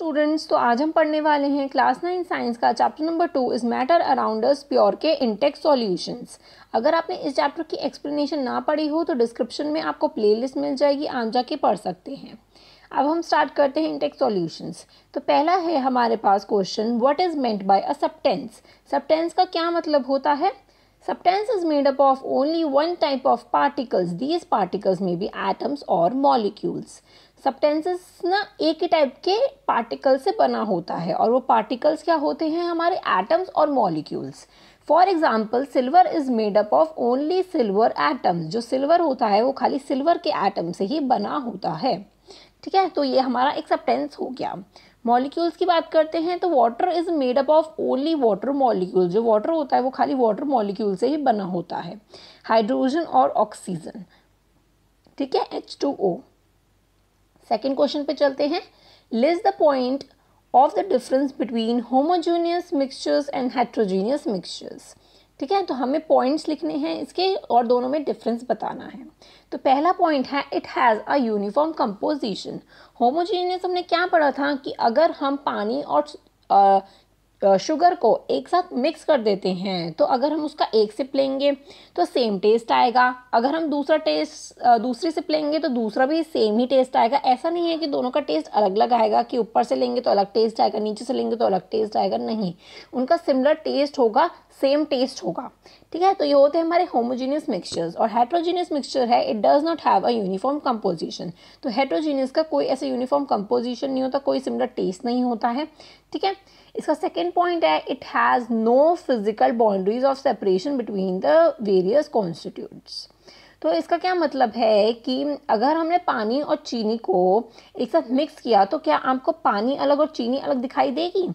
Students तो आज हम पढ़ने वाले हैं क्लास नाइन साइंस का chapter number two is matter around us pure के इंटेक्स सॉल्यूशंस अगर आपने इस चैप्टर की एक्सप्लेनेशन ना पढ़ी हो तो डिस्क्रिप्शन में आपको प्लेलिस्ट मिल जाएगी आप जाके पढ़ सकते हैं अब हम स्टार्ट करते हैं इंटेक्स सॉल्यूशंस तो पहला है हमारे पास question what is meant by a substance substance का क्या मतलब होता है substance is made up of only one type of particles these particles may be atoms और मॉलिक्यूल्स सब्टेंसेस ना एक ही टाइप के पार्टिकल से बना होता है और वो पार्टिकल्स क्या होते हैं हमारे एटम्स और molecules for example silver is made up of only silver atoms जो सिल्वर होता है वो खाली सिल्वर के एटम से ही बना होता है ठीक है तो ये हमारा एक सब्टेंस हो गया मॉलिक्यूल्स की बात करते हैं तो water is made up of only water molecule जो वाटर होता है वो खाली वाटर मॉलिक्यूल से ही बना होता है हाइड्रोजन और ऑक्सीजन ठीक है H two O second question पे चलते हैं list the point of the difference between homogeneous mixtures and heterogeneous mixtures ठीक है तो हमें पॉइंट्स लिखने हैं इसके और दोनों में डिफरेंस बताना है तो पहला पॉइंट है it has a uniform composition homogeneous हमने क्या पढ़ा था कि अगर हम पानी और शुगर को एक साथ मिक्स कर देते हैं तो अगर हम उसका एक सिप लेंगे तो सेम टेस्ट आएगा अगर हम दूसरा टेस्ट दूसरी सिप लेंगे तो दूसरा भी सेम ही टेस्ट आएगा ऐसा नहीं है कि दोनों का टेस्ट अलग अलग आएगा कि ऊपर से लेंगे तो अलग टेस्ट आएगा नीचे से लेंगे तो अलग टेस्ट आएगा नहीं उनका सिमिलर टेस्ट होगा सेम टेस्ट होगा ठीक है तो ये होते हैं हमारे होमोजीनियस मिक्सचर्स और हेट्रोजीनियस मिक्सचर है it does not have a uniform composition तो हेट्रोजीनियस का कोई ऐसा यूनिफॉर्म कंपोजिशन नहीं होता कोई सिमिलर टेस्ट नहीं होता है ठीक है इसका सेकेंड पॉइंट है it has no physical boundaries of separation between the various constituents तो इसका क्या मतलब है कि अगर हमने पानी और चीनी को एक साथ मिक्स किया तो क्या आपको पानी अलग और चीनी अलग दिखाई देगी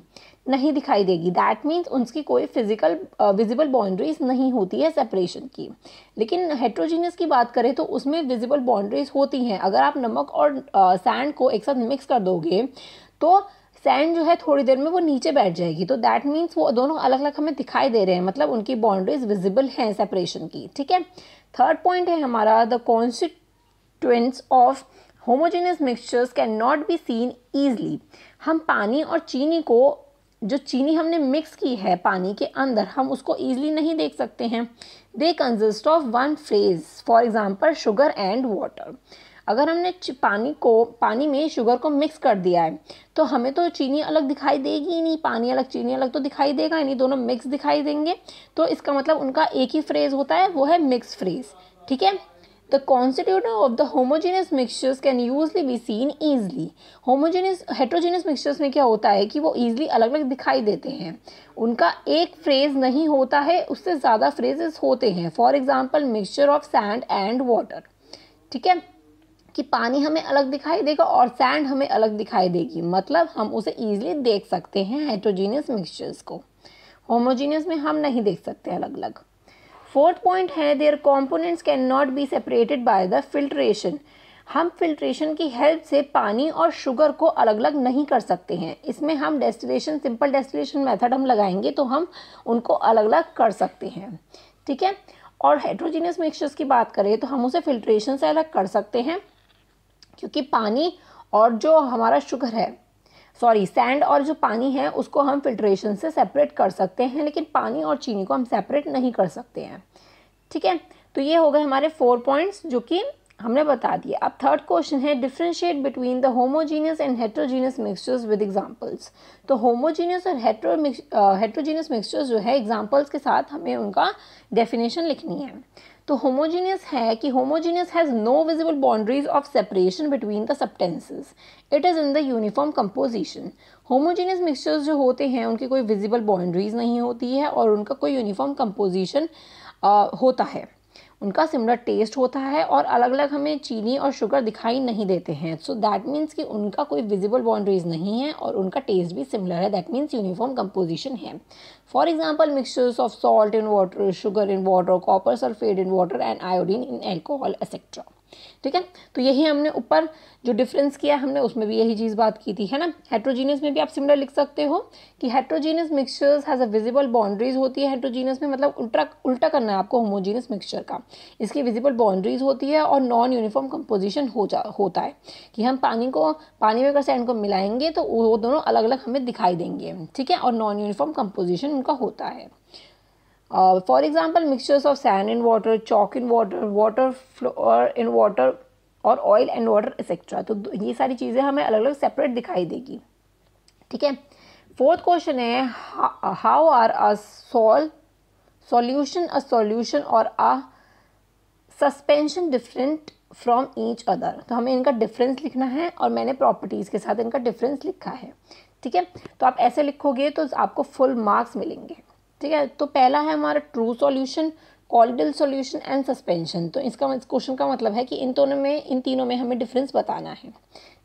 नहीं दिखाई देगी दैट मीन्स उनकी कोई फिजिकल विजिबल बाउंड्रीज नहीं होती है सेपरेशन की लेकिन हेट्रोजीनियस की बात करें तो उसमें विजिबल बाउंड्रीज होती हैं अगर आप नमक और सैंड uh, को एक साथ मिक्स कर दोगे तो सैंड जो है थोड़ी देर में वो नीचे बैठ जाएगी तो दैट मीन्स वो दोनों अलग अलग हमें दिखाई दे रहे हैं मतलब उनकी बाउंड्रीज विजिबल हैं सेपरेशन की ठीक है थर्ड पॉइंट है हमारा the consequence of homogeneous mixtures can not be seen easily हम पानी और चीनी को जो चीनी हमने मिक्स की है पानी के अंदर हम उसको ईजिली नहीं देख सकते हैं they consist of one phase for example sugar and water अगर हमने पानी को पानी में शुगर को मिक्स कर दिया है तो हमें तो चीनी अलग दिखाई देगी नहीं पानी अलग चीनी अलग तो दिखाई देगा ही नहीं दोनों मिक्स दिखाई देंगे तो इसका मतलब उनका एक ही फ्रेज होता है वो है मिक्स फ्रेज ठीक है the constituent of the homogeneous mixtures can usually be seen easily homogeneous heterogeneous mixtures में क्या होता है कि वो ईजली अलग अलग दिखाई देते हैं उनका एक फ्रेज नहीं होता है उससे ज़्यादा फ्रेजेस होते हैं for example mixture of sand and water ठीक है कि पानी हमें अलग दिखाई देगा और सैंड हमें अलग दिखाई देगी मतलब हम उसे ईजिली देख सकते हैं हाइड्रोजीनियस मिक्सचर्स को होमोजीनियस में हम नहीं देख सकते अलग अलग फोर्थ पॉइंट है their components can not be separated by the filtration हम फिल्ट्रेशन की हेल्प से पानी और शुगर को अलग अलग नहीं कर सकते हैं इसमें हम डेस्टिलेशन सिंपल डेस्टिलेशन मेथड हम लगाएंगे तो हम उनको अलग अलग कर सकते हैं ठीक है और हेट्रोजीनियस मिक्सचर्स की बात करें तो हम उसे फिल्ट्रेशन से अलग कर सकते हैं क्योंकि पानी और जो हमारा शुगर है सॉरी सैंड और जो पानी है उसको हम फिल्ट्रेशन से सेपरेट कर सकते हैं लेकिन पानी और चीनी को हम सेपरेट नहीं कर सकते हैं ठीक है तो ये हो गए हमारे फोर पॉइंट्स जो कि हमने बता दिए अब थर्ड क्वेश्चन है differentiate between the homogeneous and heterogeneous mixtures with examples तो होमोजीनियस और हेट्रो हेट्रोजीनियस मिक्सचर्स जो है एग्जांपल्स के साथ हमें उनका डेफिनेशन लिखनी है तो होमोजीनियस है कि homogeneous has no visible boundaries of separation between the substances it is in the uniform composition homogeneous mixtures जो होते हैं उनकी कोई विजिबल बाउंड्रीज नहीं होती है और उनका कोई यूनिफॉर्म कंपोजिशन होता है उनका सिमिलर टेस्ट होता है और अलग अलग हमें चीनी और शुगर दिखाई नहीं देते हैं सो दैट मीन्स कि उनका कोई विजिबल बाउंड्रीज नहीं है और उनका टेस्ट भी सिमिलर है दैट मीन्स यूनिफॉर्म कंपोजिशन है for example mixtures of salt in water sugar in water copper sulphate in water and iodine in alcohol etcetera ठीक है तो यही हमने ऊपर जो डिफरेंस किया हमने उसमें भी यही चीज़ बात की थी है ना हेट्रोजीनियस में भी आप सिमिलर लिख सकते हो कि heterogeneous mixtures has a visible boundaries होती है हेट्रोजीनियस में मतलब उल्टा उल्टा करना है आपको होमोजीनियस मिक्सचर का इसकी विजिबल बाउंड्रीज होती है और नॉन यूनिफॉर्म कंपोजिशन हो जा होता है कि हम पानी को पानी में अगर सैंड को मिलाएंगे तो वो दोनों अलग अलग हमें दिखाई देंगे ठीक है और नॉन यूनिफॉर्म कंपोजिशन उनका होता है for example mixtures of sand in water chalk in water water flour in water और ऑयल एंड वाटर एक्सेट्रा तो ये सारी चीज़ें हमें अलग अलग सेपरेट दिखाई देगी ठीक है फोर्थ क्वेश्चन है how are a solve solution a solution और a suspension different from each other तो हमें इनका डिफरेंस लिखना है और मैंने प्रॉपर्टीज़ के साथ इनका डिफरेंस लिखा है ठीक है तो आप ऐसे लिखोगे तो आपको फुल मार्क्स मिलेंगे ठीक है तो पहला है हमारा true solution colloidal solution and suspension तो इसका इस मतलब, क्वेश्चन का मतलब है कि इन दोनों में इन तीनों में हमें डिफरेंस बताना है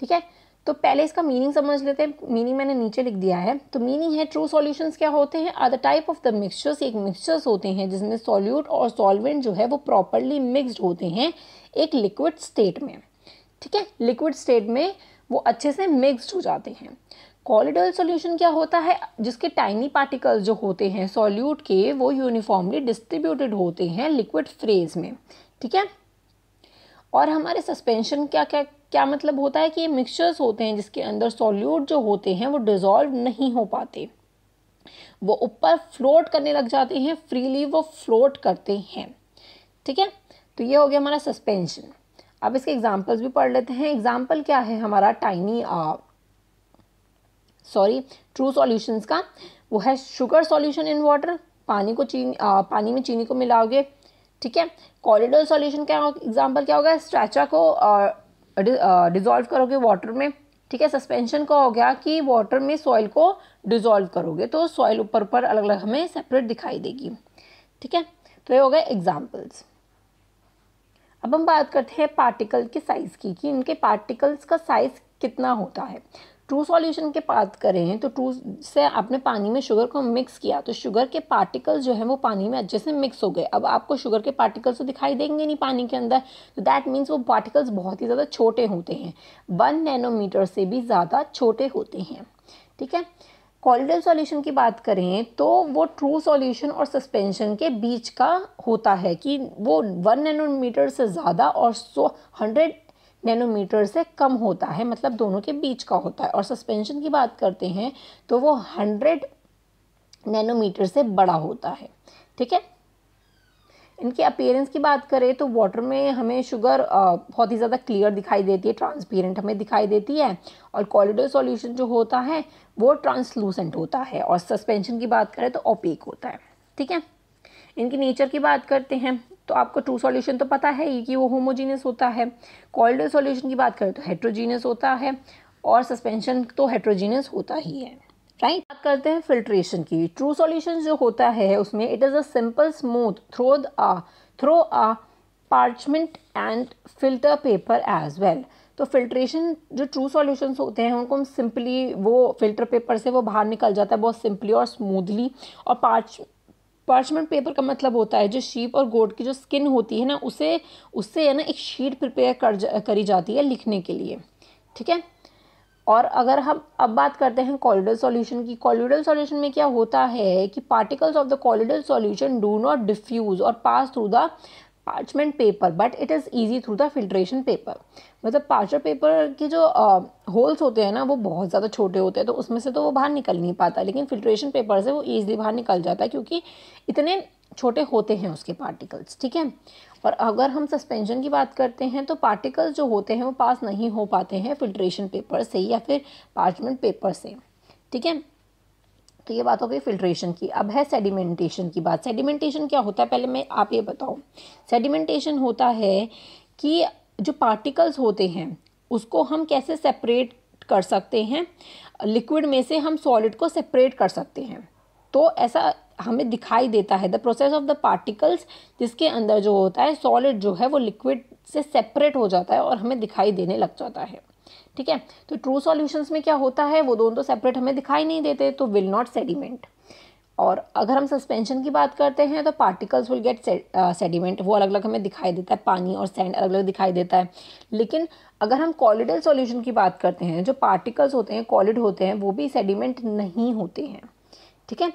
ठीक है तो पहले इसका मीनिंग समझ लेते हैं मीनिंग मैंने नीचे लिख दिया है तो मीनिंग है ट्रू सॉल्यूशंस क्या होते हैं are the type of the mixtures एक मिक्सचर्स होते हैं जिसमें सॉल्यूट और सॉल्वेंट जो है वो प्रॉपरली मिक्सड होते हैं एक लिक्विड स्टेट में ठीक है लिक्विड स्टेट में वो अच्छे से मिक्सड हो जाते हैं कॉलिडल सॉल्यूशन क्या होता है जिसके टाइनी पार्टिकल्स जो होते हैं सॉल्यूट के वो यूनिफॉर्मली डिस्ट्रीब्यूटेड होते हैं लिक्विड फ्रेज में ठीक है और हमारे सस्पेंशन क्या क्या क्या मतलब होता है कि ये मिक्सचर्स होते हैं जिसके अंदर सॉल्यूट जो होते हैं वो डिजॉल्व नहीं हो पाते वो ऊपर फ्लोट करने लग जाते हैं फ्रीली वो फ्लोट करते हैं ठीक है तो ये हो गया हमारा सस्पेंशन अब इसके एग्जाम्पल्स भी पढ़ लेते हैं एग्जाम्पल क्या है हमारा टाइनी सॉरी ट्रू सॉल्यूशंस का वो है शुगर सॉल्यूशन इन वाटर पानी को चीनी आ, पानी में चीनी को मिलाओगे ठीक है कॉरिडोर सॉल्यूशन का एग्जांपल क्या होगा स्ट्रेचा को डिज़ोल्व करोगे वाटर में ठीक है सस्पेंशन का हो गया कि वाटर में सॉइल को डिज़ोल्व करोगे तो सॉइल ऊपर ऊपर अलग अलग हमें सेपरेट दिखाई देगी ठीक है तो ये हो गए एग्जाम्पल्स अब हम बात करते हैं पार्टिकल के साइज़ की कि इनके पार्टिकल्स का साइज़ कितना होता है ट्रू सॉल्यूशन की बात करें तो ट्रू से आपने पानी में शुगर को मिक्स किया तो शुगर के पार्टिकल्स जो है वो पानी में अच्छे से मिक्स हो गए अब आपको शुगर के पार्टिकल्स तो दिखाई देंगे नहीं पानी के अंदर तो दैट मीन्स वो पार्टिकल्स बहुत ही ज़्यादा छोटे होते हैं वन नैनोमीटर से भी ज़्यादा छोटे होते हैं ठीक है कॉलिडल सॉल्यूशन की बात करें तो वो ट्रू सॉल्यूशन और सस्पेंशन के बीच का होता है कि वो वन नैनोमीटर से ज़्यादा और सो हंड्रेड नैनोमीटर से कम होता है मतलब दोनों के बीच का होता है और सस्पेंशन की बात करते हैं तो वो हंड्रेड नैनोमीटर से बड़ा होता है ठीक है इनके अपेयरेंस की बात करें तो वाटर में हमें शुगर बहुत ही ज़्यादा क्लियर दिखाई देती है ट्रांसपेरेंट हमें दिखाई देती है और कॉलिडो सॉल्यूशन जो होता है वो ट्रांसलूसेंट होता है और सस्पेंशन की बात करें तो ओपेक होता है ठीक है इनकी नेचर की बात करते हैं तो आपको ट्रू सॉल्यूशन तो पता है कि वो होमोजीनियस होता है कॉल्डर सॉल्यूशन की बात करें तो हेट्रोजीनियस होता है और सस्पेंशन तो हेट्रोजीनियस होता ही है राइट बात करते हैं फिल्ट्रेशन की ट्रू सॉल्यूशन जो होता है उसमें it is a simple smooth through a through a parchment and filter paper as well तो फिल्ट्रेशन जो ट्रू सॉल्यूशंस होते हैं उनको हम सिंपली वो फिल्टर पेपर से वो बाहर निकल जाता है बहुत सिंपली और स्मूथली और पार्च पार्चमेंट पेपर का मतलब होता है जो शीप और गोट की जो स्किन होती है ना उसे उससे है ना एक शीट प्रिपेयर कर जा, करी जाती है लिखने के लिए ठीक है और अगर हम अब बात करते हैं कॉलिडल सॉल्यूशन की कॉलिडल सॉल्यूशन में क्या होता है कि particles of the colloidal solution do not diffuse और pass through the parchment paper but it is easy through the filtration paper मतलब पार्चमेंट पेपर के जो होल्स होते हैं ना वो बहुत ज़्यादा छोटे होते हैं तो उसमें से तो वो बाहर निकल नहीं पाता लेकिन फिल्ट्रेशन पेपर से वो ईजिली बाहर निकल जाता है क्योंकि इतने छोटे होते हैं उसके पार्टिकल्स ठीक है और अगर हम सस्पेंशन की बात करते हैं तो पार्टिकल्स जो होते हैं वो पास नहीं हो पाते हैं फिल्ट्रेशन पेपर से या फिर पार्चमेंट पेपर से ठीक है तो ये बात हो गई फिल्ट्रेशन की अब है सेडिमेंटेशन की बात सेडिमेंटेशन क्या होता है पहले मैं आप ये बताऊँ सेडिमेंटेशन होता है कि जो पार्टिकल्स होते हैं उसको हम कैसे सेपरेट कर सकते हैं लिक्विड में से हम सॉलिड को सेपरेट कर सकते हैं तो ऐसा हमें दिखाई देता है the process of the particles जिसके अंदर जो होता है सॉलिड जो है वो लिक्विड से सेपरेट हो जाता है और हमें दिखाई देने लग जाता है ठीक है तो ट्रू सॉल्यूशंस में क्या होता है वो दोनों तो सेपरेट हमें दिखाई नहीं देते तो विल नॉट सेडिमेंट और अगर हम सस्पेंशन की बात करते हैं तो पार्टिकल्स विल गेट सेडिमेंट वो अलग अलग हमें दिखाई देता है पानी और सैंड अलग अलग दिखाई देता है लेकिन अगर हम कॉलिडल सॉल्यूशन की बात करते हैं जो पार्टिकल्स होते हैं कॉलिड होते हैं वो भी सेडिमेंट नहीं होते हैं ठीक है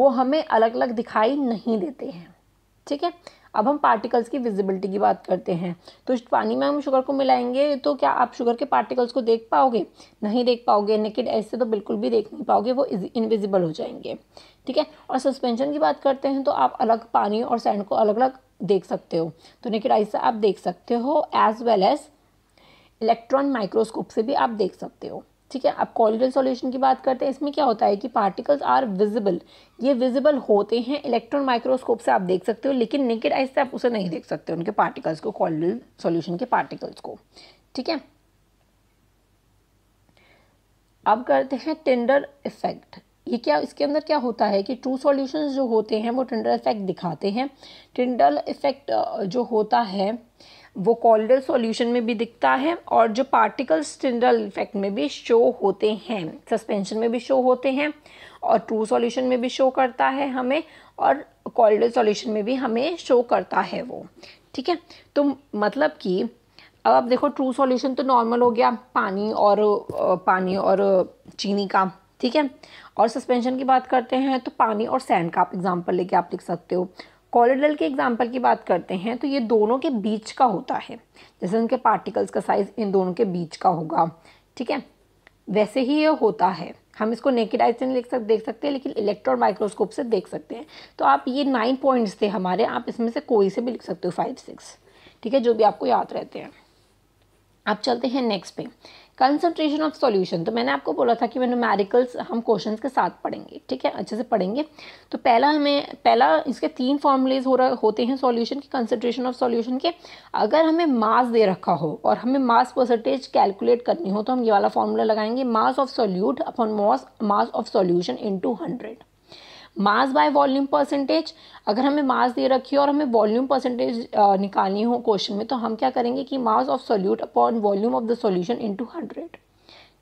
वो हमें अलग अलग दिखाई नहीं देते हैं ठीक है अब हम पार्टिकल्स की विजिबिलिटी की बात करते हैं तो इस पानी में हम शुगर को मिलाएंगे तो क्या आप शुगर के पार्टिकल्स को देख पाओगे नहीं देख पाओगे लेकिन ऐसे तो बिल्कुल भी देख नहीं पाओगे वो इनविजिबल हो जाएंगे ठीक है और सस्पेंशन की बात करते हैं तो आप अलग पानी और सैंड को अलग अलग देख सकते हो तो नेकेड आई से आप देख सकते हो as well as electron microscope से भी आप देख सकते हो ठीक है अब कॉलरल सॉल्यूशन की बात करते हैं इसमें क्या होता है कि पार्टिकल्स आर विजिबल ये विजिबल होते हैं इलेक्ट्रॉन माइक्रोस्कोप से आप देख सकते हो लेकिन नेकेड आई से आप उसे नहीं देख सकते उनके पार्टिकल्स को कॉलरल सॉल्यूशन के पार्टिकल्स को ठीक है अब करते हैं टेंडर इफेक्ट ये क्या इसके अंदर क्या होता है कि ट्रू सॉल्यूशंस जो होते हैं वो टेंडर इफेक्ट दिखाते हैं टेंडर इफेक्ट जो होता है वो कॉलडल सॉल्यूशन में भी दिखता है और जो पार्टिकल स्टिंडल इफेक्ट में भी शो होते हैं सस्पेंशन में भी शो होते हैं और ट्रू सॉल्यूशन में भी शो करता है हमें और कॉलडल सॉल्यूशन में भी हमें शो करता है वो ठीक है तो मतलब कि अब आप देखो ट्रू सॉल्यूशन तो नॉर्मल हो गया पानी और पानी और चीनी का ठीक है और सस्पेंशन की बात करते हैं तो पानी और सैंड का आप एग्जाम्पल लेके आप लिख सकते हो कॉलोडल के एग्जाम्पल की बात करते हैं तो ये दोनों के बीच का होता है जैसे उनके पार्टिकल्स का साइज़ इन दोनों के बीच का होगा ठीक है वैसे ही ये होता है हम इसको नेकेड आई से लिख सक देख सकते हैं लेकिन इलेक्ट्रॉन माइक्रोस्कोप से देख सकते हैं तो आप ये नाइन पॉइंट्स थे हमारे आप इसमें से कोई से भी लिख सकते हो फाइव सिक्स ठीक है जो भी आपको याद रहते हैं अब चलते हैं नेक्स्ट पे कंसंट्रेशन ऑफ सॉल्यूशन तो मैंने आपको बोला था कि मैं न्यूमेरिकल्स हम क्वेश्चन के साथ पढ़ेंगे ठीक है अच्छे से पढ़ेंगे तो पहला हमें पहला इसके तीन फॉर्मूलेज हो रहा होते हैं सॉल्यूशन के कंसनट्रेशन ऑफ सॉल्यूशन के अगर हमें मास दे रखा हो और हमें मास परसेंटेज कैलकुलेट करनी हो तो हम ये वाला फॉर्मूला लगाएंगे mass of solute upon mass mass of solution into hundred mass by volume percentage अगर हमें मास दे रखी है और हमें वॉल्यूम परसेंटेज निकालनी हो क्वेश्चन में तो हम क्या करेंगे कि mass of solute upon volume of the solution to hundred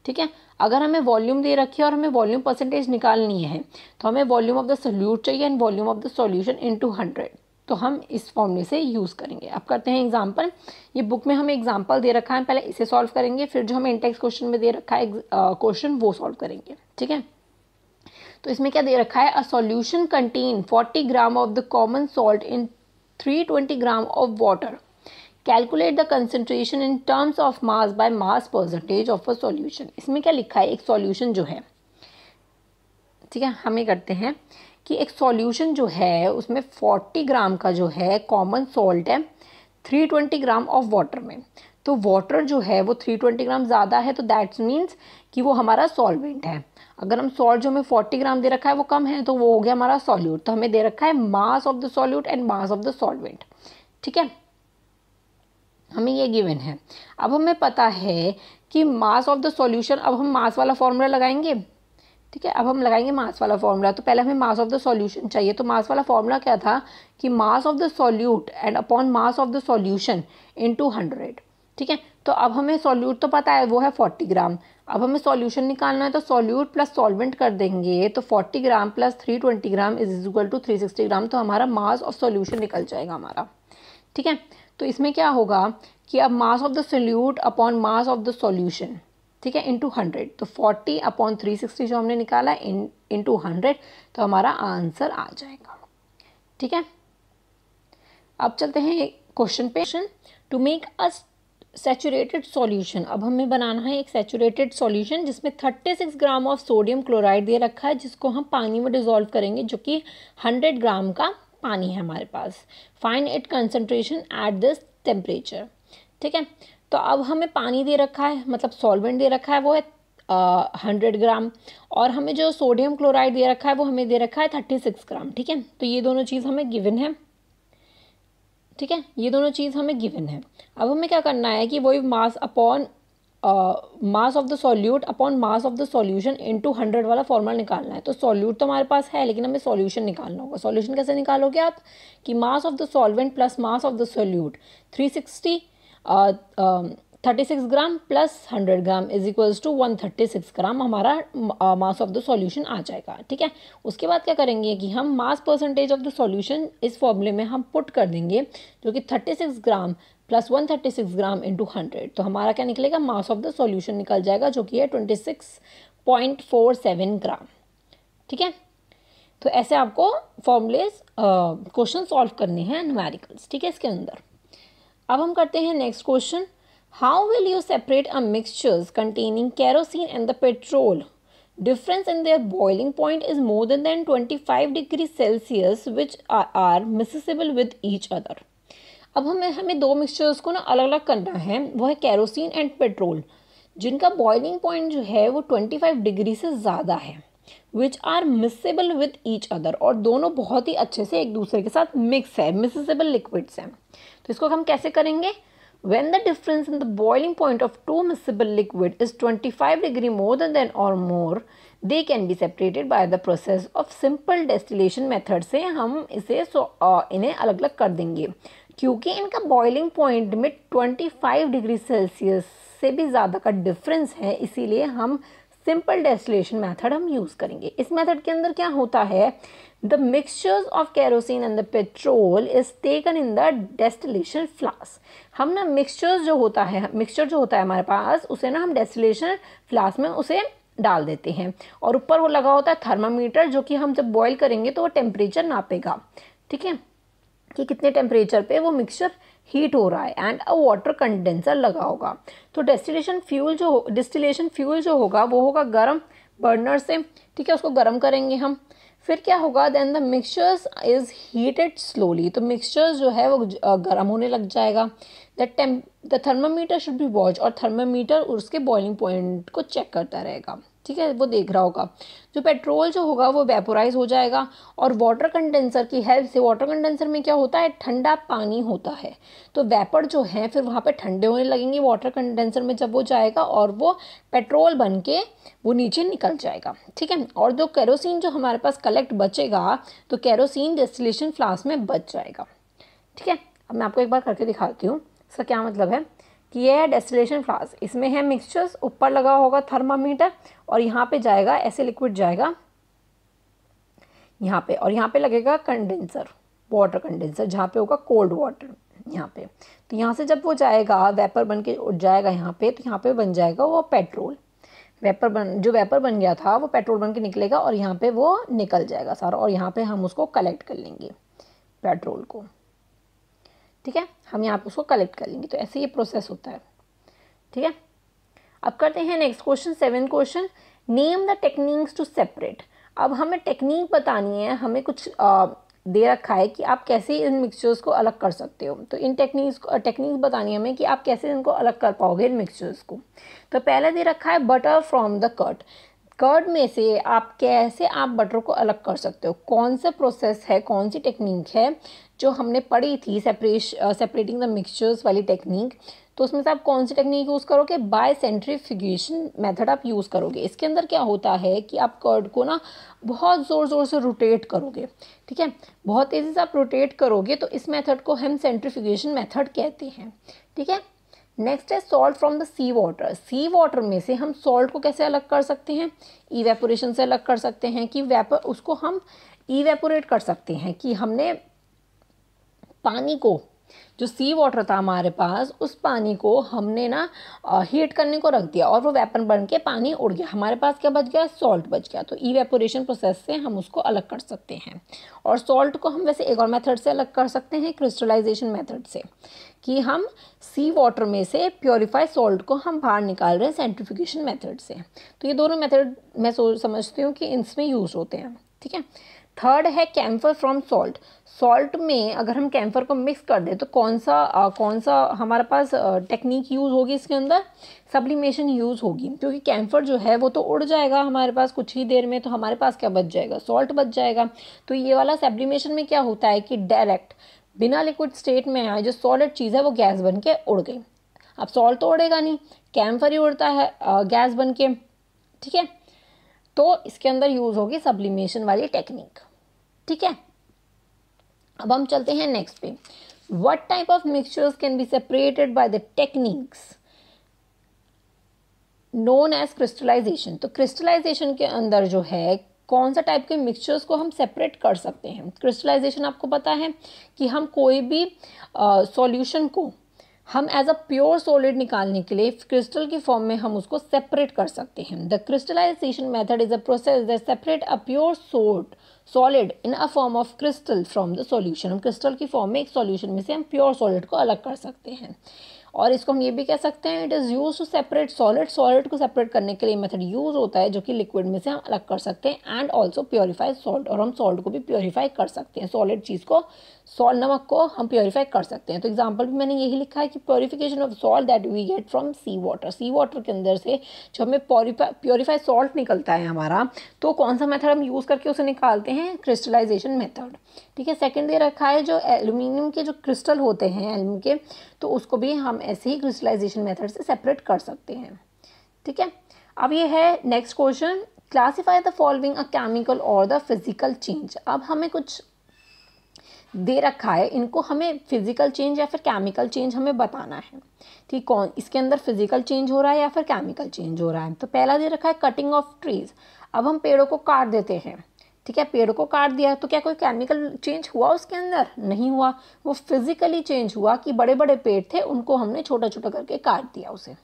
ठीक है अगर हमें वॉल्यूम दे रखी है और हमें वॉल्यूम परसेंटेज निकालनी है तो हमें वॉल्यूम ऑफ द सोल्यूट चाहिए and volume of the solution to hundred तो हम इस फॉर्मूले से यूज़ करेंगे अब करते हैं एग्जाम्पल ये बुक में हमें एग्जाम्पल दे रखा है पहले इसे सॉल्व करेंगे फिर जो हमें इंटेक्स क्वेश्चन में दे रखा है क्वेश्चन वो सॉल्व करेंगे ठीक है तो इसमें क्या दे रखा है a solution contain 40 gram of the common salt in 320 gram of water calculate the concentration in terms of mass by mass percentage of a solution इसमें क्या लिखा है एक सॉल्यूशन जो है ठीक है हम ये करते हैं कि एक सॉल्यूशन जो है उसमें 40 ग्राम का जो है कॉमन सॉल्ट है 320 ग्राम ऑफ वाटर में तो वाटर जो है वो 320 ग्राम ज़्यादा है तो दैट्स मीन्स कि वो हमारा सॉल्वेंट है अगर हम सॉल्ट जो हमें 40 ग्राम दे रखा है वो कम है तो वो हो गया हमारा सॉल्यूट तो हमें दे रखा है mass of the solute and mass of the solvent ठीक है हमें ये गिवन है अब हमें पता है कि मास ऑफ द सॉल्यूशन अब हम मास वाला फॉर्मूला लगाएंगे ठीक है अब हम लगाएंगे मास वाला फॉर्मूला तो पहले हमें मास ऑफ द सॉल्यूशन चाहिए तो मास वाला फॉर्मूला क्या था कि mass of the solute and upon mass of the solution in hundred ठीक है तो अब हमें सॉल्यूट तो पता है वो है फोर्टी ग्राम अब हमें सॉल्यूशन निकालना है तो सॉल्यूट प्लस सॉल्वेंट कर देंगे तो 40 gram plus 320 gram is equal to 360 gram तो हमारा मास ऑफ सॉल्यूशन निकल जाएगा हमारा ठीक है तो इसमें क्या होगा कि अब mass of the solute upon mass of the solution ठीक है इंटू हंड्रेड तो फोर्टी अपॉन थ्री जो हमने निकाला इन इंटू तो हमारा आंसर आ जाएगा ठीक है अब चलते हैं क्वेश्चन पे question two make a saturated solution अब हमें बनाना है एक सेचूरेटेड सॉल्यूशन जिसमें 36 ग्राम ऑफ सोडियम क्लोराइड दे रखा है जिसको हम पानी में डिजोल्व करेंगे जो कि 100 ग्राम का पानी है हमारे पास find it concentration at this temperature ठीक है तो अब हमें पानी दे रखा है मतलब सॉल्वेंट दे रखा है वो है हंड्रेड uh, ग्राम और हमें जो सोडियम क्लोराइड दे रखा है वो हमें दे रखा है थर्टी सिक्स ग्राम ठीक है तो ये दोनों चीज़ हमें गिवन है ठीक है ये दोनों चीज़ हमें गिवन है अब हमें क्या करना है कि वही mass upon mass of the solute upon mass of the solution into hundred वाला फॉर्मूला निकालना है तो सॉल्यूट तो हमारे पास है लेकिन हमें सॉल्यूशन निकालना होगा सॉल्यूशन कैसे निकालोगे आप कि mass of the solvent plus mass of the solute three sixty 36 gram plus 100 gram is equals to 136 gram हमारा मास ऑफ द सॉल्यूशन आ जाएगा ठीक है उसके बाद क्या करेंगे कि हम mass percentage of the solution इस फॉर्मूले में हम पुट कर देंगे जो कि 36 gram plus one thirty six gram into hundred तो हमारा क्या निकलेगा मास ऑफ द सॉल्यूशन निकल जाएगा जो कि है twenty six point four seven gram ठीक है तो ऐसे आपको फॉर्मूलेज क्वेश्चन सॉल्व करने हैं न्यूमेरिकल्स ठीक है इसके अंदर अब हम करते हैं next question How will you separate a mixtures containing kerosene and the petrol? Difference in their boiling point is more than, than 25 degree Celsius which are, are miscible with each other. अब हमें हमें दो mixtures को ना अलग अलग करना है वो है कैरोसिन एंड पेट्रोल जिनका बॉइलिंग पॉइंट जो है वो 25 डिग्री से ज़्यादा है which are miscible with each other और दोनों बहुत ही अच्छे से एक दूसरे के साथ मिक्स है मिसेबल लिक्विड्स हैं तो इसको हम कैसे करेंगे when the difference in the boiling point of two miscible liquid is 25 degree more than, then or more they can be separated by the process of simple distillation method से हम इसे सो इन्हें अलग अलग कर देंगे क्योंकि इनका बॉइलिंग पॉइंट में 25 डिग्री सेल्सियस से भी ज़्यादा का डिफरेंस है इसीलिए हम सिंपल डेस्टिलेशन मेथड हम यूज़ करेंगे इस मेथड के अंदर क्या होता है The mixtures of kerosene and the petrol is taken in the distillation flask. हम ना मिक्सचर्स जो होता है मिक्सचर जो होता है हमारे पास उसे ना हम डेस्टिलेशन फ्लास्क में उसे डाल देते हैं और ऊपर वो लगा होता है थर्मामीटर जो कि हम जब बॉईल करेंगे तो वो टेम्परेचर नापेगा ठीक है कि कितने टेम्परेचर पे वो मिक्सचर हीट हो रहा है एंड अ वाटर कंडेंसर लगा होगा तो डेस्टिलेशन फ्यूल जो डिस्टिलेशन फ्यूल जो होगा वो होगा गर्म बर्नर से ठीक है उसको गर्म करेंगे हम फिर क्या होगा then the mixtures is heated slowly तो मिक्सचर्स जो है वो गर्म होने लग जाएगा the temp the thermometer should be watch और थर्मामीटर उसके बॉइलिंग पॉइंट को चेक करता रहेगा ठीक है वो देख रहा होगा जो पेट्रोल जो होगा वो वेपोराइज हो जाएगा और वाटर कंडेंसर की हेल्प से वाटर कंडेंसर में क्या होता है ठंडा पानी होता है तो वेपर जो है फिर वहाँ पे ठंडे होने लगेंगे वाटर कंडेंसर में जब वो जाएगा और वो पेट्रोल बन के वो नीचे निकल जाएगा ठीक है और जो कैरोसिन जो हमारे पास कलेक्ट बचेगा तो कैरोसिन डेस्टिलेशन फ्लास्क में बच जाएगा ठीक है अब मैं आपको एक बार करके दिखाती हूँ इसका क्या मतलब है कि ये है डेस्टिलेशन फ्लास्क इसमें है मिक्सचर्स ऊपर लगा होगा थर्मामीटर और यहाँ पे जाएगा ऐसे लिक्विड जाएगा यहाँ पे और यहाँ पे लगेगा कंडेंसर वाटर कंडेंसर जहाँ पे होगा कोल्ड वाटर यहाँ पे तो यहाँ से जब वो जाएगा वेपर बन के उठ जाएगा यहाँ पे तो यहाँ पे बन जाएगा वो पेट्रोल वेपर बन जो वेपर बन गया था वो पेट्रोल बन के निकलेगा और यहाँ पे वो निकल जाएगा सारा और यहाँ पे हम उसको कलेक्ट कर लेंगे पेट्रोल को ठीक है हम यहाँ पर उसको कलेक्ट कर लेंगे तो ऐसे ये प्रोसेस होता है ठीक है अब करते हैं next question seven question name the techniques to separate अब हमें टेक्निक बतानी है हमें कुछ आ, दे रखा है कि आप कैसे इन मिक्सचर्स को अलग कर सकते हो तो इन टेक्निक्स टेक्निक्स बतानी है हमें कि आप कैसे इनको अलग कर पाओगे इन मिक्सचर्स को तो पहले दे रखा है butter from the cut curd में से आप कैसे आप बटर को अलग कर सकते हो कौन सा प्रोसेस है कौन सी टेक्निक है जो हमने पढ़ी थी सेपरेश सेपरेटिंग द मिक्सचर्स वाली टेक्निक तो उसमें से आप कौन सी टेक्निक यूज़ करोगे बाय सेंट्रीफिकेशन मेथड आप यूज़ करोगे इसके अंदर क्या होता है कि आप कर्ड को ना बहुत ज़ोर ज़ोर से रोटेट करोगे ठीक है बहुत तेज़ी से आप रोटेट करोगे तो इस मेथड को हम सेंट्रीफिकेशन मेथड कहते हैं ठीक है नेक्स्ट है salt from the sea water sea water में से हम सॉल्ट को कैसे अलग कर सकते हैं इवेपोरेशन से अलग कर सकते हैं कि वेपर उसको हम इवेपोरेट कर सकते हैं कि हमने पानी को जो सी वाटर था हमारे पास उस पानी को हमने ना हीट करने को रख दिया और वो वेपन बन के पानी उड़ गया हमारे पास क्या बच गया सॉल्ट बच गया तो ई वेपोरेशन प्रोसेस से हम उसको अलग कर सकते हैं और सॉल्ट को हम वैसे एक और मेथड से अलग कर सकते हैं क्रिस्टलाइजेशन मेथड से कि हम सी वाटर में से प्योरीफाई सॉल्ट को हम बाहर निकाल रहे हैं सेंट्रिफिकेशन मेथड से तो ये दोनों मेथड मैं समझती हूँ कि इसमें यूज़ होते हैं ठीक है थर्ड है कैम्फर फ्रॉम सॉल्ट सॉल्ट में अगर हम कैम्फर को मिक्स कर दें तो कौन सा आ, कौन सा हमारे पास टेक्निक यूज़ होगी इसके अंदर सब्लिमेशन यूज़ होगी क्योंकि कैम्फर जो है वो तो उड़ जाएगा हमारे पास कुछ ही देर में तो हमारे पास क्या बच जाएगा सॉल्ट बच जाएगा तो ये वाला सब्लिमेशन में क्या होता है कि डायरेक्ट बिना लिक्विड स्टेट में आए जो सॉलिड चीज़ है वो गैस बन के उड़ गई अब सॉल्ट तो उड़ेगा नहीं कैम्फर ही उड़ता है गैस बन के ठीक है तो इसके अंदर यूज़ होगी सब्लिमेशन वाली टेक्निक ठीक है अब हम चलते हैं नेक्स्ट पे what type of mixtures can be separated by the techniques known as crystallization तो क्रिस्टलाइजेशन के अंदर जो है कौन सा टाइप के मिक्सचर्स को हम सेपरेट कर सकते हैं क्रिस्टलाइजेशन आपको पता है कि हम कोई भी सॉल्यूशन uh, को हम एज अ प्योर सॉलिड निकालने के लिए क्रिस्टल की फॉर्म में हम उसको सेपरेट कर सकते हैं the crystallization method is a process that separate a pure salt solid in a form of crystal from the solution हम क्रिस्टल की फॉर्म में एक सॉल्यूशन में से हम प्योर सॉलिड को अलग कर सकते हैं और इसको हम ये भी कह सकते हैं it is use to separate solid solid को सेपरेट करने के लिए मेथड यूज़ होता है जो कि लिक्विड में से हम अलग कर सकते हैं एंड ऑल्सो प्योरीफाई सॉल्ट और हम सॉल्ट को भी प्योरीफाई कर सकते हैं सॉलिड चीज़ को सॉल्ट नमक को हम प्योरीफाई कर सकते हैं तो एग्जाम्पल भी मैंने यही लिखा है कि purification of salt that we get from sea water sea water के अंदर से जो हमें प्योरीफाई सॉल्ट निकलता है हमारा तो कौन सा मेथड हम यूज़ करके उसे निकालते हैं क्रिस्टलाइजेशन मेथड ठीक है सेकेंड दे रखा है जो एल्यूमिनियम के जो क्रिस्टल होते हैं एल्यूम के तो उसको भी हम ऐसे ही क्रिस्टलाइजेशन मेथड से सेपरेट कर सकते हैं ठीक है अब ये है next question classify the following a chemical और द फिजिकल चेंज अब हमें कुछ दे रखा है इनको हमें फिज़िकल चेंज या फिर केमिकल चेंज हमें बताना है कि कौन इसके अंदर फिज़िकल चेंज हो रहा है या फिर केमिकल चेंज हो रहा है तो पहला दे रखा है कटिंग ऑफ ट्रीज़ अब हम पेड़ों को काट देते हैं ठीक है पेड़ को काट दिया तो क्या कोई केमिकल चेंज हुआ उसके अंदर नहीं हुआ वो फिजिकली चेंज हुआ कि बड़े बड़े पेड़ थे उनको हमने छोटा छोटा करके काट दिया उसे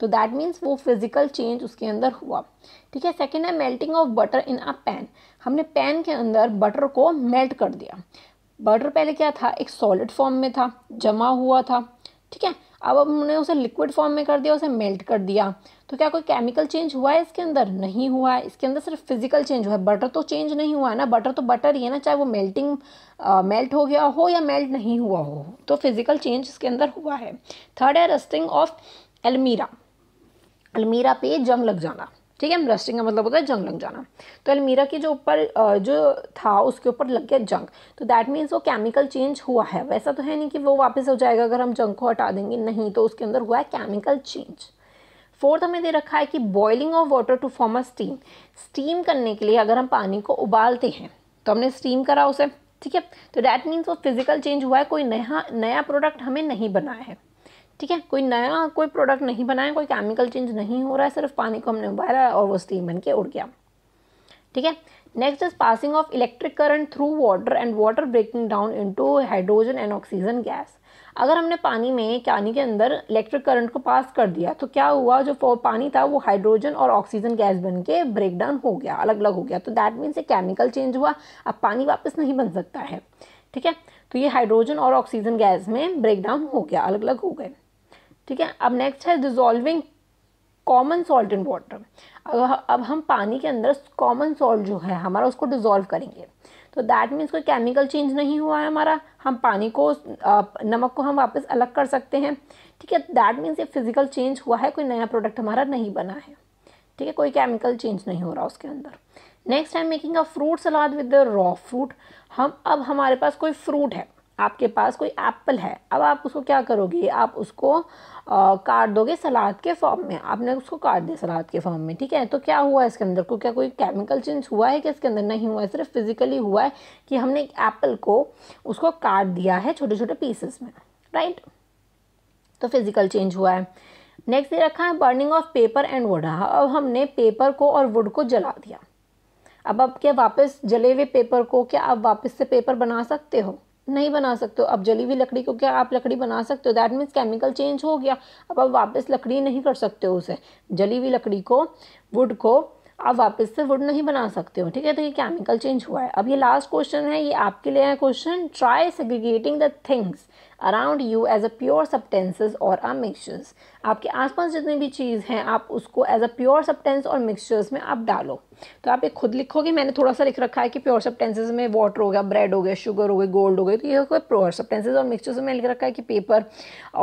तो दैट मीन्स वो फिजिकल चेंज उसके अंदर हुआ ठीक है सेकेंड है melting of butter in a pan हमने पैन के अंदर बटर को मेल्ट कर दिया बटर पहले क्या था एक सॉलिड फॉर्म में था जमा हुआ था ठीक है अब हमने उसे लिक्विड फॉर्म में कर दिया उसे मेल्ट कर दिया तो क्या कोई केमिकल चेंज हुआ है इसके अंदर नहीं हुआ है इसके अंदर सिर्फ फिजिकल चेंज हुआ है बटर तो चेंज नहीं हुआ है ना बटर तो बटर ही है ना चाहे वो मेल्टिंग मेल्ट हो गया हो या मेल्ट नहीं हुआ हो तो फिजिकल चेंज इसके अंदर हुआ है थर्ड है रस्टिंग ऑफ अलमीरा अलमीरा पे जंग लग जाना ठीक है रस्टिंग का मतलब होता है जंग लग जाना तो अलमीरा के जो ऊपर जो था उसके ऊपर लग गया जंग तो दैट मीन्स वो केमिकल चेंज हुआ है वैसा तो है नहीं कि वो वापस हो जाएगा अगर हम जंग को हटा देंगे नहीं तो उसके अंदर हुआ है केमिकल चेंज फोर्थ हमें दे रखा है कि boiling of water to form a steam steam करने के लिए अगर हम पानी को उबालते हैं तो हमने स्टीम करा उसे ठीक है तो डैट मीन्स वो फिजिकल चेंज हुआ है कोई नया नया प्रोडक्ट हमें नहीं बनाया है ठीक है कोई नया कोई प्रोडक्ट नहीं बनाया कोई केमिकल चेंज नहीं हो रहा है सिर्फ पानी को हमने उबाला और वो स्टीम बन के उड़ गया ठीक है next is passing of electric current through water and water breaking down into hydrogen and oxygen gas अगर हमने पानी में पानी के अंदर इलेक्ट्रिक करंट को पास कर दिया तो क्या हुआ जो पानी था वो हाइड्रोजन और ऑक्सीजन गैस बन के ब्रेक डाउन हो गया अलग अलग हो गया तो that means a chemical change हुआ अब पानी वापस नहीं बन सकता है ठीक है तो ये हाइड्रोजन और ऑक्सीजन गैस में ब्रेक डाउन हो गया अलग अलग हो गए ठीक है अब नेक्स्ट है dissolving common salt in water अगर अब हम पानी के अंदर कॉमन सॉल्ट जो है हमारा उसको डिजोल्व करेंगे तो दैट मीन्स कोई केमिकल चेंज नहीं हुआ है हमारा हम पानी को नमक को हम वापस अलग कर सकते हैं ठीक है दैट मीन्स ये फिजिकल चेंज हुआ है कोई नया प्रोडक्ट हमारा नहीं बना है ठीक है कोई केमिकल चेंज नहीं हो रहा उसके अंदर next time making a fruit salad with the raw fruit हम अब हमारे पास कोई फ्रूट है आपके पास कोई एप्पल है अब आप उसको क्या करोगे आप उसको आ, काट दोगे सलाद के फॉर्म में आपने उसको काट दिया सलाद के फॉर्म में ठीक है तो क्या हुआ इसके अंदर को क्या कोई केमिकल चेंज हुआ है कि इसके अंदर नहीं हुआ है सिर्फ फिज़िकली हुआ है कि हमने एक एप्पल को उसको काट दिया है छोटे छोटे पीसेस में राइट तो फिज़िकल चेंज हुआ है नेक्स्ट ये रखा है burning of paper and wood अब हमने पेपर को और वुड को जला दिया अब अब क्या वापस जले हुए पेपर को क्या आप वापस से पेपर बना सकते हो नहीं बना सकते हो अब जली हुई लकड़ी को क्या आप लकड़ी बना सकते हो दैट मीन्स केमिकल चेंज हो गया अब आप वापस लकड़ी नहीं कर सकते हो उसे जली हुई लकड़ी को वुड को आप वापस से वुड नहीं बना सकते हो ठीक है तो ये केमिकल चेंज हुआ है अब ये लास्ट क्वेश्चन है ये आपके लिए है question try segregating the things around you as a pure substances और अ मिक्सचर्स आपके आसपास जितनी भी चीज़ हैं आप उसको एज अ प्योर सब्टेंस और मिक्सचर्स में आप डालो तो आप ये खुद लिखोगे मैंने थोड़ा सा लिख रखा है कि प्योर सब्टेंसेज में वाटर हो गया ब्रेड हो गया शुगर हो गया गोल्ड हो गया तो ये प्योर सब्टेंसेज और मिक्सचर्स में लिख रखा है कि पेपर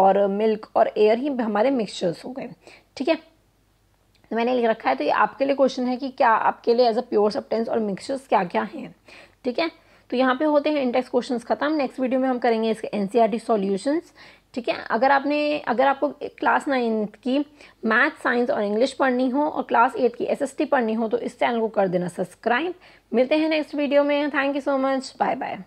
और मिल्क और एयर ही हमारे मिक्सचर्स हो गए ठीक है तो मैंने लिख रखा है तो ये आपके लिए क्वेश्चन है कि क्या आपके लिए एज अ प्योर सब्सटेंस और मिक्सचर्स क्या क्या हैं ठीक है तो यहाँ पे होते हैं इंडेक्स क्वेश्चन खत्म नेक्स्ट वीडियो में हम करेंगे इसके एन सी e ठीक है अगर आपने अगर आपको क्लास नाइन्थ की मैथ साइंस और इंग्लिश पढ़नी हो और क्लास एट की टी पढ़नी हो तो इस चैनल को कर देना सब्सक्राइब मिलते हैं नेक्स्ट वीडियो में thank you so much bye bye